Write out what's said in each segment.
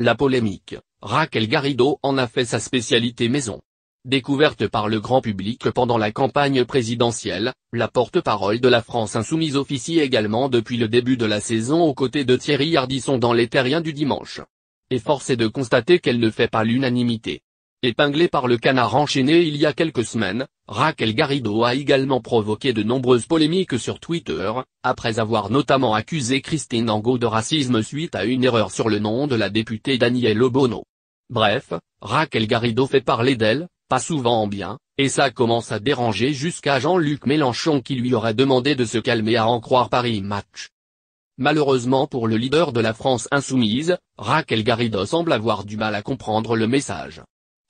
La polémique, Raquel Garrido en a fait sa spécialité maison. Découverte par le grand public pendant la campagne présidentielle, la porte-parole de la France insoumise officie également depuis le début de la saison aux côtés de Thierry Ardisson dans les terriens du dimanche. Et force est de constater qu'elle ne fait pas l'unanimité. Épinglée par le canard enchaîné il y a quelques semaines, Raquel Garrido a également provoqué de nombreuses polémiques sur Twitter, après avoir notamment accusé Christine Angot de racisme suite à une erreur sur le nom de la députée Danielle Obono. Bref, Raquel Garrido fait parler d'elle, pas souvent en bien, et ça commence à déranger jusqu'à Jean-Luc Mélenchon qui lui aurait demandé de se calmer à en croire Paris Match. Malheureusement pour le leader de la France insoumise, Raquel Garrido semble avoir du mal à comprendre le message.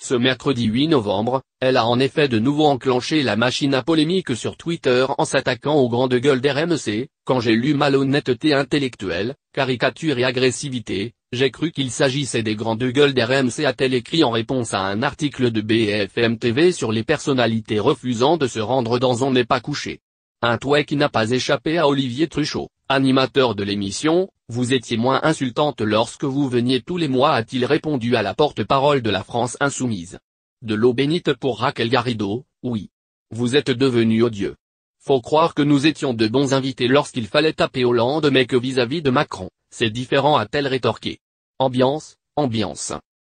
Ce mercredi 8 novembre, elle a en effet de nouveau enclenché la machine à polémique sur Twitter en s'attaquant aux grandes gueules d'RMC, quand j'ai lu malhonnêteté intellectuelle, caricature et agressivité, j'ai cru qu'il s'agissait des grandes gueules d'RMC a-t-elle écrit en réponse à un article de BFM TV sur les personnalités refusant de se rendre dans On n'est pas couché. Un toit qui n'a pas échappé à Olivier Truchot animateur de l'émission, vous étiez moins insultante lorsque vous veniez tous les mois a-t-il répondu à la porte-parole de la France insoumise. De l'eau bénite pour Raquel Garrido, oui. Vous êtes devenu odieux. Faut croire que nous étions de bons invités lorsqu'il fallait taper Hollande mais que vis-à-vis de Macron, c'est différent a-t-elle rétorqué. Ambiance, ambiance.